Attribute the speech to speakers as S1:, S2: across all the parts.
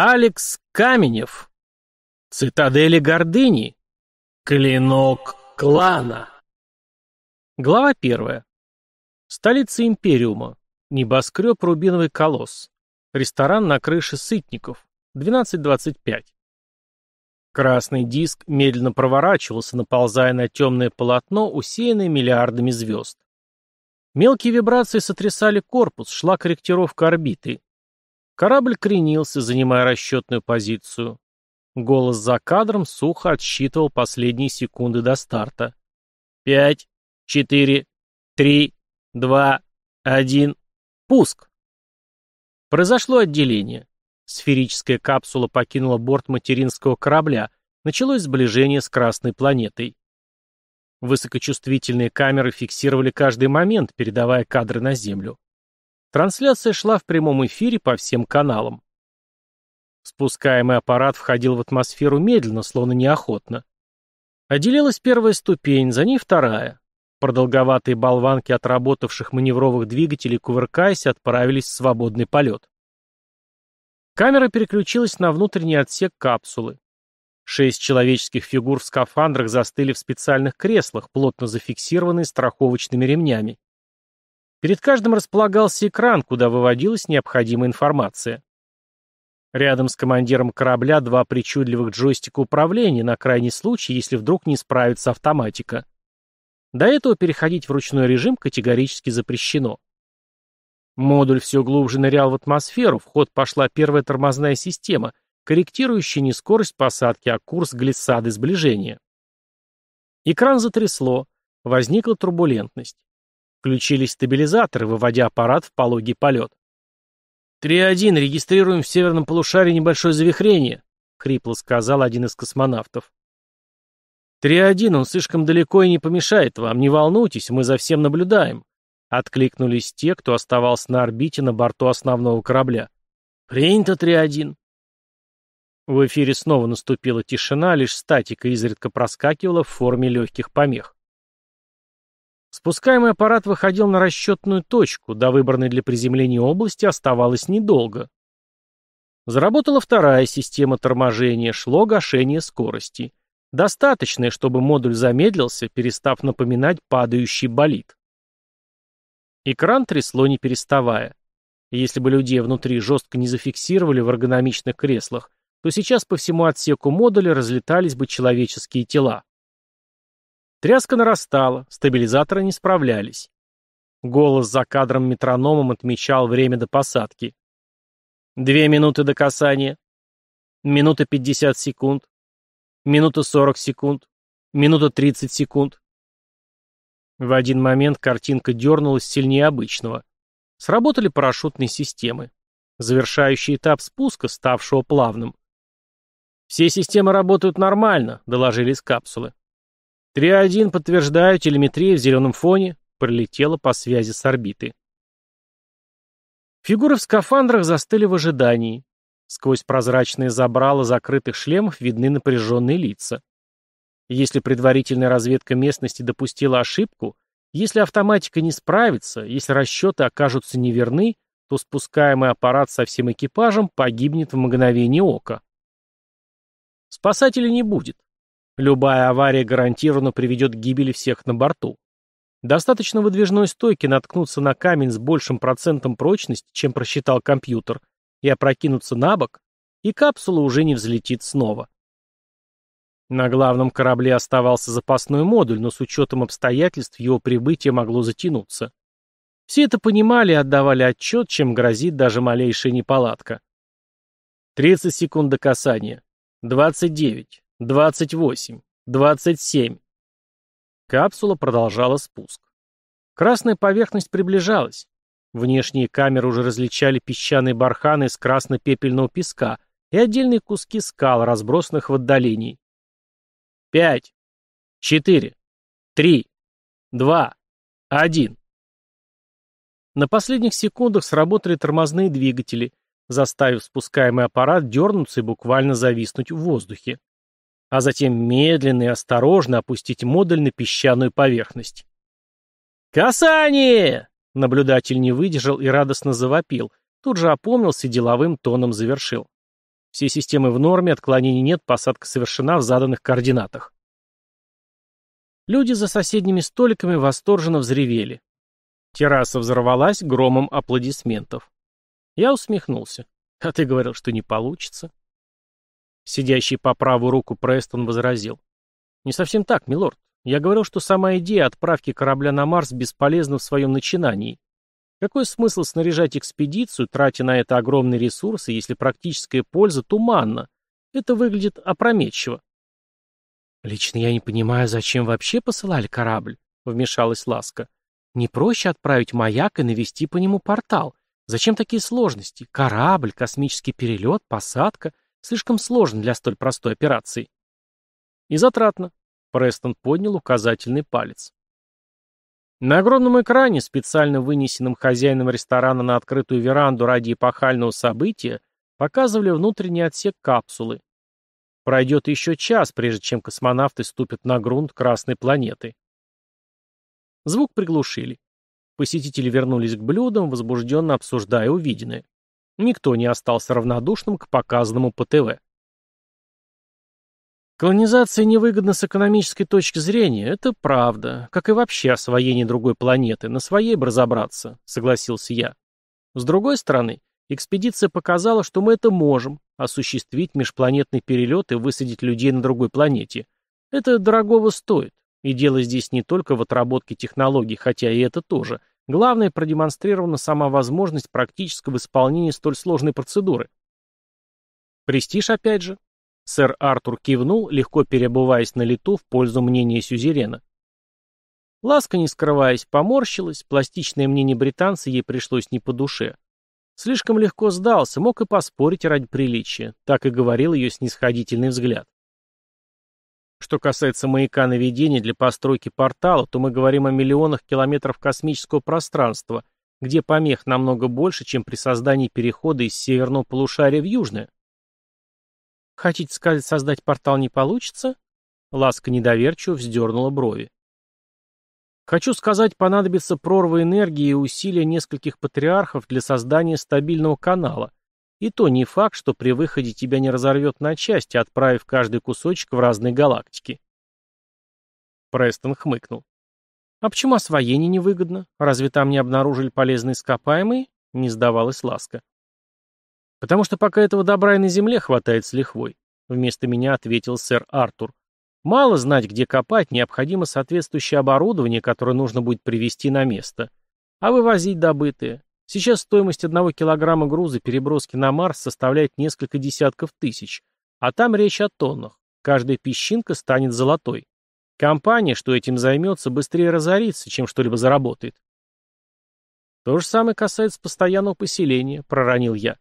S1: Алекс Каменев. Цитадели гордыни. Клинок клана. Глава первая. Столица Империума. Небоскреб Рубиновый колосс. Ресторан на крыше Сытников. 12.25. Красный диск медленно проворачивался, наползая на темное полотно, усеянное миллиардами звезд. Мелкие вибрации сотрясали корпус, шла корректировка орбиты. Корабль кренился, занимая расчетную позицию. Голос за кадром сухо отсчитывал последние секунды до старта. «Пять, четыре, три, два, один, пуск!» Произошло отделение. Сферическая капсула покинула борт материнского корабля. Началось сближение с красной планетой. Высокочувствительные камеры фиксировали каждый момент, передавая кадры на Землю. Трансляция шла в прямом эфире по всем каналам. Спускаемый аппарат входил в атмосферу медленно, словно неохотно. Отделилась первая ступень, за ней вторая. Продолговатые болванки отработавших маневровых двигателей, кувыркаясь, отправились в свободный полет. Камера переключилась на внутренний отсек капсулы. Шесть человеческих фигур в скафандрах застыли в специальных креслах, плотно зафиксированные страховочными ремнями. Перед каждым располагался экран, куда выводилась необходимая информация. Рядом с командиром корабля два причудливых джойстика управления на крайний случай, если вдруг не справится автоматика. До этого переходить в ручной режим категорически запрещено. Модуль все глубже нырял в атмосферу, в ход пошла первая тормозная система, корректирующая не скорость посадки, а курс глиссады сближения. Экран затрясло, возникла турбулентность. Включились стабилизаторы, выводя аппарат в пологий полет. «Три-один, регистрируем в северном полушарии небольшое завихрение», — хрипло сказал один из космонавтов. «Три-один, он слишком далеко и не помешает вам. Не волнуйтесь, мы за всем наблюдаем», — откликнулись те, кто оставался на орбите на борту основного корабля. «Принято три-один». В эфире снова наступила тишина, лишь статика изредка проскакивала в форме легких помех. Спускаемый аппарат выходил на расчетную точку, до выбранной для приземления области оставалось недолго. Заработала вторая система торможения, шло гашение скорости. Достаточное, чтобы модуль замедлился, перестав напоминать падающий болид. Экран трясло не переставая. Если бы людей внутри жестко не зафиксировали в эргономичных креслах, то сейчас по всему отсеку модуля разлетались бы человеческие тела. Тряска нарастала, стабилизаторы не справлялись. Голос за кадром метрономом отмечал время до посадки. Две минуты до касания. Минута пятьдесят секунд. Минута сорок секунд. Минута тридцать секунд. В один момент картинка дернулась сильнее обычного. Сработали парашютные системы. Завершающий этап спуска, ставшего плавным. «Все системы работают нормально», — доложили из капсулы. «Три-один, подтверждаю, телеметрия в зеленом фоне», — пролетела по связи с орбиты. Фигуры в скафандрах застыли в ожидании. Сквозь прозрачные забрала закрытых шлемов видны напряженные лица. Если предварительная разведка местности допустила ошибку, если автоматика не справится, если расчеты окажутся неверны, то спускаемый аппарат со всем экипажем погибнет в мгновение ока. Спасателя не будет. Любая авария гарантированно приведет к гибели всех на борту. Достаточно выдвижной стойке наткнуться на камень с большим процентом прочности, чем просчитал компьютер, и опрокинуться на бок, и капсула уже не взлетит снова. На главном корабле оставался запасной модуль, но с учетом обстоятельств его прибытие могло затянуться. Все это понимали и отдавали отчет, чем грозит даже малейшая неполадка. 30 секунд до касания. 29 двадцать восемь, двадцать семь. Капсула продолжала спуск. Красная поверхность приближалась. Внешние камеры уже различали песчаные барханы из красно-пепельного песка и отдельные куски скал, разбросанных в отдалении. пять, четыре, три, два, один. На последних секундах сработали тормозные двигатели, заставив спускаемый аппарат дернуться и буквально зависнуть в воздухе а затем медленно и осторожно опустить модуль на песчаную поверхность. «Касание!» — наблюдатель не выдержал и радостно завопил, тут же опомнился и деловым тоном завершил. Все системы в норме, отклонений нет, посадка совершена в заданных координатах. Люди за соседними столиками восторженно взревели. Терраса взорвалась громом аплодисментов. Я усмехнулся. А ты говорил, что не получится. Сидящий по правую руку Престон возразил. «Не совсем так, милорд. Я говорил, что сама идея отправки корабля на Марс бесполезна в своем начинании. Какой смысл снаряжать экспедицию, тратя на это огромные ресурсы, если практическая польза туманна? Это выглядит опрометчиво. «Лично я не понимаю, зачем вообще посылали корабль», — вмешалась Ласка. «Не проще отправить маяк и навести по нему портал. Зачем такие сложности? Корабль, космический перелет, посадка. Слишком сложно для столь простой операции. И затратно. Престон поднял указательный палец. На огромном экране, специально вынесенном хозяином ресторана на открытую веранду ради эпохального события, показывали внутренний отсек капсулы. Пройдет еще час, прежде чем космонавты ступят на грунт Красной планеты. Звук приглушили. Посетители вернулись к блюдам, возбужденно обсуждая увиденное. Никто не остался равнодушным к показанному по ТВ. Колонизация невыгодна с экономической точки зрения, это правда, как и вообще освоение другой планеты, на своей бы разобраться, согласился я. С другой стороны, экспедиция показала, что мы это можем, осуществить межпланетный перелет и высадить людей на другой планете. Это дорогого стоит, и дело здесь не только в отработке технологий, хотя и это тоже, Главное, продемонстрирована сама возможность практического исполнения столь сложной процедуры. Престиж опять же. Сэр Артур кивнул, легко перебываясь на лету в пользу мнения сюзерена. Ласка, не скрываясь, поморщилась, пластичное мнение британца ей пришлось не по душе. Слишком легко сдался, мог и поспорить ради приличия, так и говорил ее снисходительный взгляд. Что касается маяка наведения для постройки портала, то мы говорим о миллионах километров космического пространства, где помех намного больше, чем при создании перехода из северного полушария в южное. Хотите сказать, создать портал не получится? Ласка недоверчиво вздернула брови. Хочу сказать, понадобится прорва энергии и усилия нескольких патриархов для создания стабильного канала, и то не факт, что при выходе тебя не разорвет на части, отправив каждый кусочек в разные галактики. Престон хмыкнул. «А почему освоение невыгодно? Разве там не обнаружили полезные ископаемые?» Не сдавалась ласка. «Потому что пока этого добра и на земле хватает с лихвой», вместо меня ответил сэр Артур. «Мало знать, где копать, необходимо соответствующее оборудование, которое нужно будет привести на место. А вывозить добытые Сейчас стоимость одного килограмма груза переброски на Марс составляет несколько десятков тысяч, а там речь о тоннах. Каждая песчинка станет золотой. Компания, что этим займется, быстрее разорится, чем что-либо заработает. То же самое касается постоянного поселения, проронил я.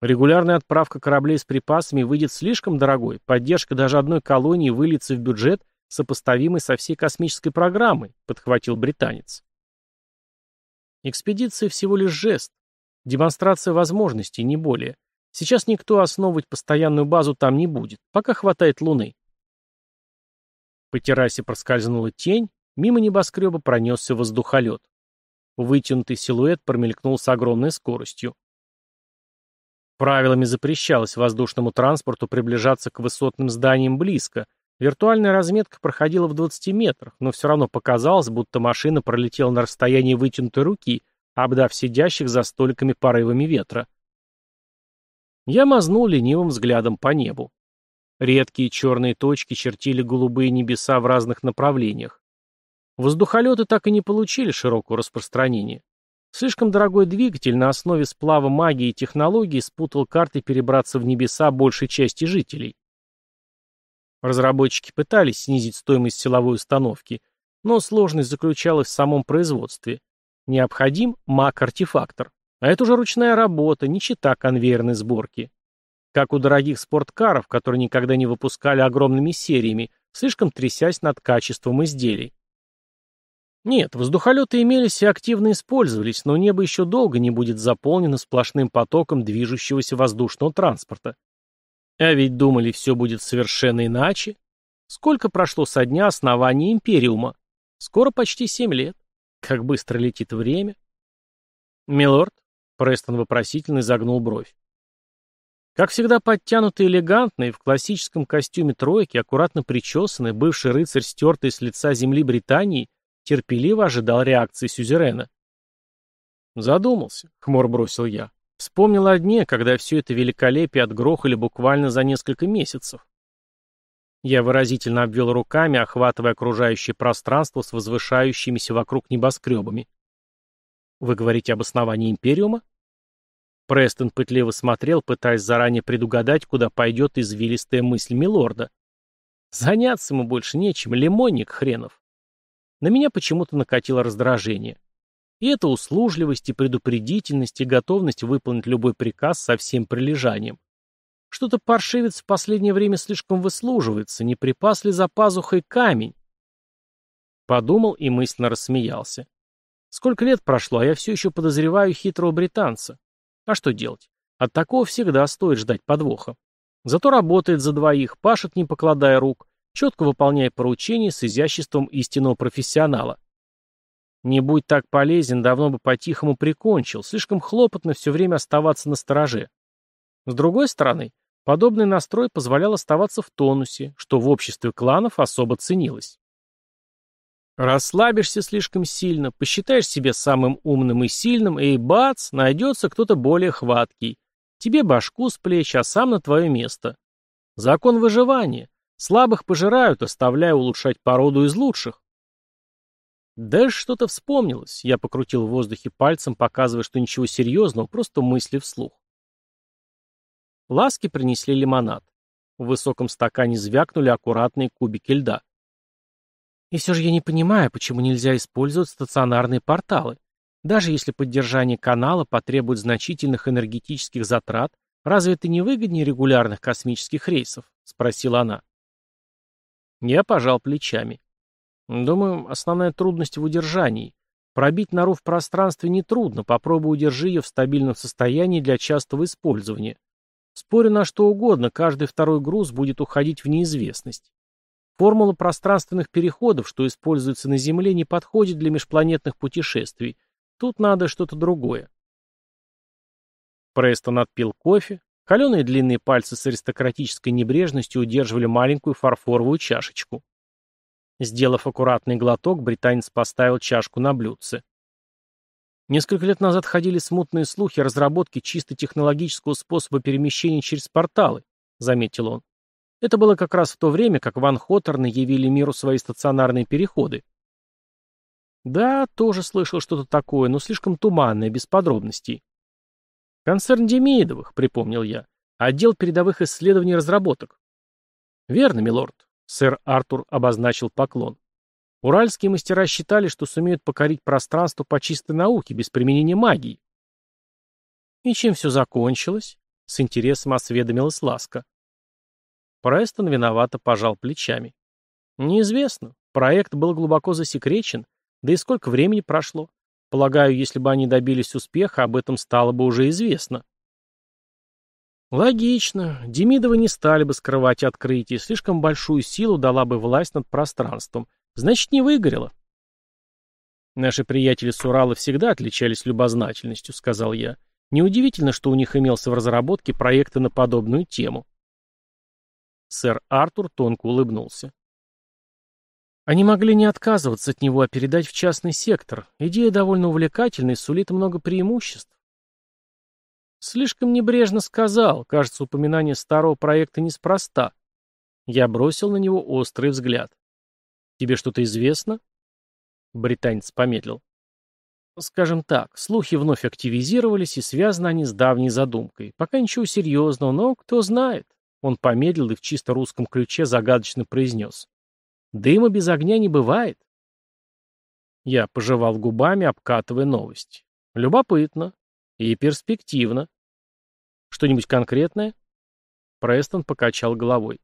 S1: Регулярная отправка кораблей с припасами выйдет слишком дорогой, поддержка даже одной колонии выльется в бюджет, сопоставимый со всей космической программой, подхватил британец. Экспедиция всего лишь жест. Демонстрация возможностей, не более. Сейчас никто основывать постоянную базу там не будет, пока хватает луны. По террасе проскользнула тень, мимо небоскреба пронесся воздухолет. Вытянутый силуэт промелькнул с огромной скоростью. Правилами запрещалось воздушному транспорту приближаться к высотным зданиям близко, Виртуальная разметка проходила в 20 метрах, но все равно показалось, будто машина пролетела на расстоянии вытянутой руки, обдав сидящих за столиками порывами ветра. Я мазнул ленивым взглядом по небу. Редкие черные точки чертили голубые небеса в разных направлениях. Воздухолеты так и не получили широкого распространения. Слишком дорогой двигатель на основе сплава магии и технологий спутал карты перебраться в небеса большей части жителей. Разработчики пытались снизить стоимость силовой установки, но сложность заключалась в самом производстве. Необходим маг-артефактор. А это уже ручная работа, не чита конвейерной сборки. Как у дорогих спорткаров, которые никогда не выпускали огромными сериями, слишком трясясь над качеством изделий. Нет, воздухолеты имелись и активно использовались, но небо еще долго не будет заполнено сплошным потоком движущегося воздушного транспорта. А ведь думали, все будет совершенно иначе. Сколько прошло со дня основания Империума? Скоро почти семь лет. Как быстро летит время. Милорд, Престон вопросительно загнул бровь. Как всегда подтянутый элегантный, в классическом костюме тройки, аккуратно причесанный, бывший рыцарь, стертый с лица земли Британии, терпеливо ожидал реакции сюзерена. «Задумался», — хмур бросил я. Вспомнил о дне, когда все это великолепие отгрохали буквально за несколько месяцев. Я выразительно обвел руками, охватывая окружающее пространство с возвышающимися вокруг небоскребами. «Вы говорите об основании Империума?» Престон пытливо смотрел, пытаясь заранее предугадать, куда пойдет извилистая мысль Милорда. «Заняться ему больше нечем, лимонник хренов». На меня почему-то накатило раздражение. И это услужливость и предупредительность и готовность выполнить любой приказ со всем прилежанием. Что-то паршивец в последнее время слишком выслуживается, не припас ли за пазухой камень? Подумал и мысленно рассмеялся. Сколько лет прошло, а я все еще подозреваю хитрого британца. А что делать? От такого всегда стоит ждать подвоха. Зато работает за двоих, пашет, не покладая рук, четко выполняя поручения с изяществом истинного профессионала. Не будь так полезен, давно бы по-тихому прикончил, слишком хлопотно все время оставаться на стороже. С другой стороны, подобный настрой позволял оставаться в тонусе, что в обществе кланов особо ценилось. Расслабишься слишком сильно, посчитаешь себя самым умным и сильным, и бац, найдется кто-то более хваткий. Тебе башку с плеч, а сам на твое место. Закон выживания. Слабых пожирают, оставляя улучшать породу из лучших. Да что-то вспомнилось. Я покрутил в воздухе пальцем, показывая, что ничего серьезного, просто мысли вслух. Ласки принесли лимонад. В высоком стакане звякнули аккуратные кубики льда. И все же я не понимаю, почему нельзя использовать стационарные порталы, даже если поддержание канала потребует значительных энергетических затрат, разве это не выгоднее регулярных космических рейсов? спросила она. Я пожал плечами. Думаю, основная трудность в удержании. Пробить нору в пространстве нетрудно, попробуй удержи ее в стабильном состоянии для частого использования. Спорю на что угодно, каждый второй груз будет уходить в неизвестность. Формула пространственных переходов, что используется на Земле, не подходит для межпланетных путешествий. Тут надо что-то другое. Престон отпил кофе. Холеные длинные пальцы с аристократической небрежностью удерживали маленькую фарфоровую чашечку. Сделав аккуратный глоток, британец поставил чашку на блюдце. Несколько лет назад ходили смутные слухи о разработке чисто технологического способа перемещения через порталы, заметил он. Это было как раз в то время, как Ван Хоторны явили миру свои стационарные переходы. Да, тоже слышал что-то такое, но слишком туманное, без подробностей. Концерн Демидовых, припомнил я. Отдел передовых исследований и разработок. Верно, милорд. Сэр Артур обозначил поклон. Уральские мастера считали, что сумеют покорить пространство по чистой науке, без применения магии. И чем все закончилось? С интересом осведомилась Ласка. Престон виновато пожал плечами. Неизвестно. Проект был глубоко засекречен. Да и сколько времени прошло? Полагаю, если бы они добились успеха, об этом стало бы уже известно. Логично. Демидовы не стали бы скрывать открытие, слишком большую силу дала бы власть над пространством. Значит, не выгорело. Наши приятели с Урала всегда отличались любознательностью, сказал я. Неудивительно, что у них имелся в разработке проекты на подобную тему. Сэр Артур тонко улыбнулся. Они могли не отказываться от него, а передать в частный сектор. Идея довольно увлекательная и сулит много преимуществ. Слишком небрежно сказал, кажется, упоминание старого проекта неспроста. Я бросил на него острый взгляд. «Тебе что-то известно?» Британец помедлил. Скажем так, слухи вновь активизировались, и связаны они с давней задумкой. Пока ничего серьезного, но кто знает. Он помедлил и в чисто русском ключе загадочно произнес. «Дыма без огня не бывает». Я пожевал губами, обкатывая новость. «Любопытно. И перспективно. Что-нибудь конкретное? Престон покачал головой.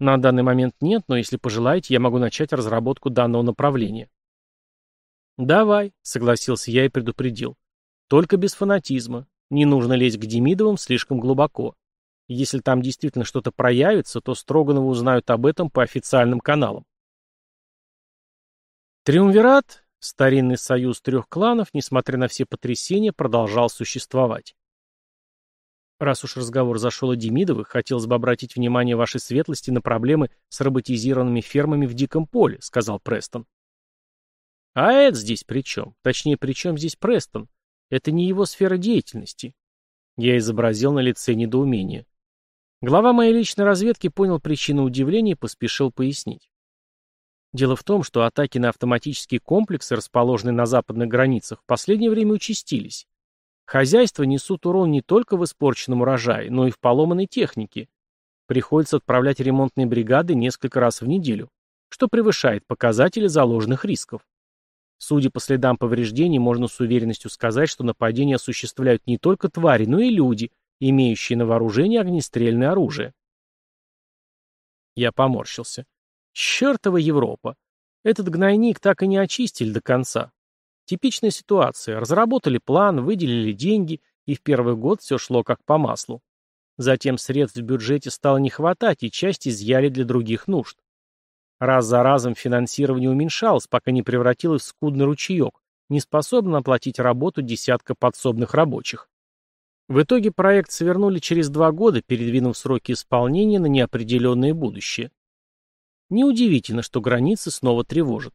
S1: На данный момент нет, но если пожелаете, я могу начать разработку данного направления. Давай, согласился я и предупредил. Только без фанатизма. Не нужно лезть к Демидовым слишком глубоко. Если там действительно что-то проявится, то Строганова узнают об этом по официальным каналам. Триумвират Старинный союз трех кланов, несмотря на все потрясения, продолжал существовать. Раз уж разговор зашел о Демидовых, хотелось бы обратить внимание вашей светлости на проблемы с роботизированными фермами в диком поле, сказал Престон. А это здесь при чем? Точнее, при чем здесь Престон? Это не его сфера деятельности. Я изобразил на лице недоумение. Глава моей личной разведки понял причину удивления и поспешил пояснить. Дело в том, что атаки на автоматические комплексы, расположенные на западных границах, в последнее время участились. Хозяйства несут урон не только в испорченном урожае, но и в поломанной технике. Приходится отправлять ремонтные бригады несколько раз в неделю, что превышает показатели заложенных рисков. Судя по следам повреждений, можно с уверенностью сказать, что нападения осуществляют не только твари, но и люди, имеющие на вооружении огнестрельное оружие. Я поморщился. Чертова Европа! Этот гнойник так и не очистили до конца. Типичная ситуация. Разработали план, выделили деньги, и в первый год все шло как по маслу. Затем средств в бюджете стало не хватать, и часть изъяли для других нужд. Раз за разом финансирование уменьшалось, пока не превратилось в скудный ручеек, не способный оплатить работу десятка подсобных рабочих. В итоге проект свернули через два года, передвинув сроки исполнения на неопределенное будущее. Неудивительно, что границы снова тревожат.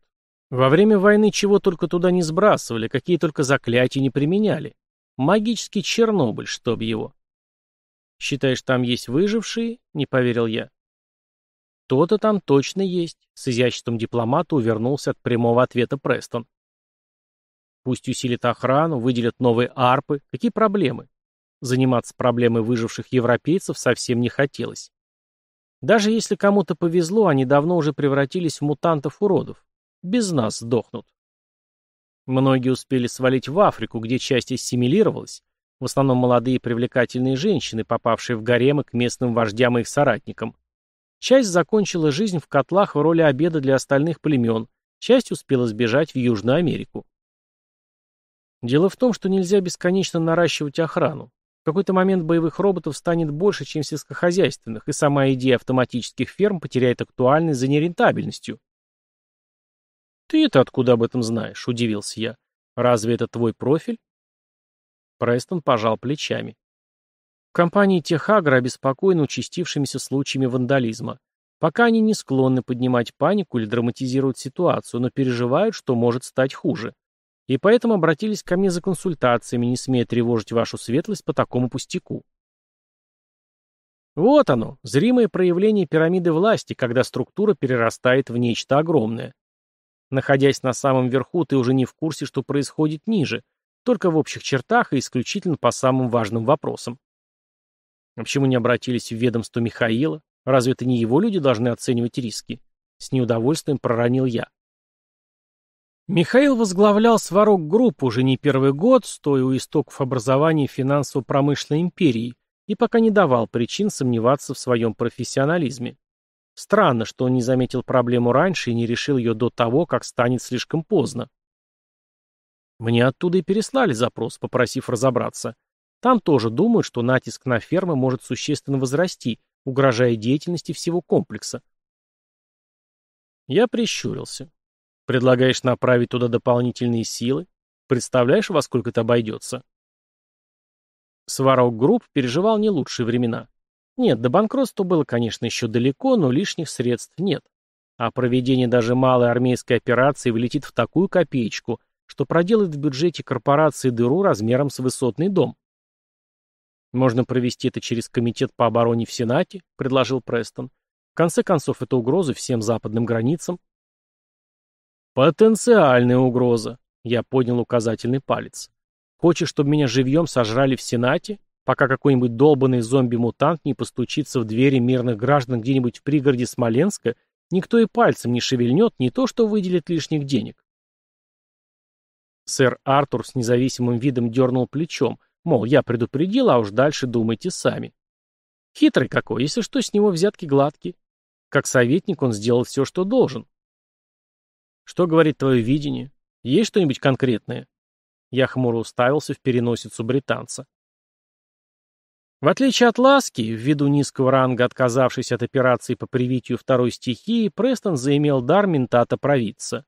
S1: Во время войны чего только туда не сбрасывали, какие только заклятия не применяли. Магический Чернобыль, чтоб его. «Считаешь, там есть выжившие?» — не поверил я. «То-то там точно есть», — с изяществом дипломата увернулся от прямого ответа Престон. «Пусть усилит охрану, выделят новые арпы. Какие проблемы?» Заниматься проблемой выживших европейцев совсем не хотелось. Даже если кому-то повезло, они давно уже превратились в мутантов-уродов. Без нас сдохнут. Многие успели свалить в Африку, где часть ассимилировалась, в основном молодые привлекательные женщины, попавшие в гаремы к местным вождям и их соратникам. Часть закончила жизнь в котлах в роли обеда для остальных племен, часть успела сбежать в Южную Америку. Дело в том, что нельзя бесконечно наращивать охрану. В какой-то момент боевых роботов станет больше, чем сельскохозяйственных, и сама идея автоматических ферм потеряет актуальность за нерентабельностью. ты это откуда об этом знаешь?» – удивился я. «Разве это твой профиль?» Престон пожал плечами. В компании Техагра обеспокоены участившимися случаями вандализма. Пока они не склонны поднимать панику или драматизировать ситуацию, но переживают, что может стать хуже и поэтому обратились ко мне за консультациями, не смея тревожить вашу светлость по такому пустяку. Вот оно, зримое проявление пирамиды власти, когда структура перерастает в нечто огромное. Находясь на самом верху, ты уже не в курсе, что происходит ниже, только в общих чертах и исключительно по самым важным вопросам. А почему не обратились в ведомство Михаила? Разве это не его люди должны оценивать риски? С неудовольствием проронил я. Михаил возглавлял Сварог-группу уже не первый год, стоя у истоков образования финансово-промышленной империи, и пока не давал причин сомневаться в своем профессионализме. Странно, что он не заметил проблему раньше и не решил ее до того, как станет слишком поздно. Мне оттуда и переслали запрос, попросив разобраться. Там тоже думают, что натиск на фермы может существенно возрасти, угрожая деятельности всего комплекса. Я прищурился. Предлагаешь направить туда дополнительные силы? Представляешь, во сколько это обойдется? Сварог Групп переживал не лучшие времена. Нет, до банкротства было, конечно, еще далеко, но лишних средств нет. А проведение даже малой армейской операции влетит в такую копеечку, что проделает в бюджете корпорации дыру размером с высотный дом. «Можно провести это через Комитет по обороне в Сенате», — предложил Престон. «В конце концов, это угроза всем западным границам». «Потенциальная угроза», — я поднял указательный палец. «Хочешь, чтобы меня живьем сожрали в Сенате, пока какой-нибудь долбанный зомби-мутант не постучится в двери мирных граждан где-нибудь в пригороде Смоленска, никто и пальцем не шевельнет, не то что выделит лишних денег». Сэр Артур с независимым видом дернул плечом, мол, я предупредил, а уж дальше думайте сами. Хитрый какой, если что, с него взятки гладкие. Как советник он сделал все, что должен. Что говорит твое видение? Есть что-нибудь конкретное? Я хмуро уставился в переносицу британца. В отличие от Ласки, ввиду низкого ранга, отказавшись от операции по привитию второй стихии, Престон заимел дар ментата провидца.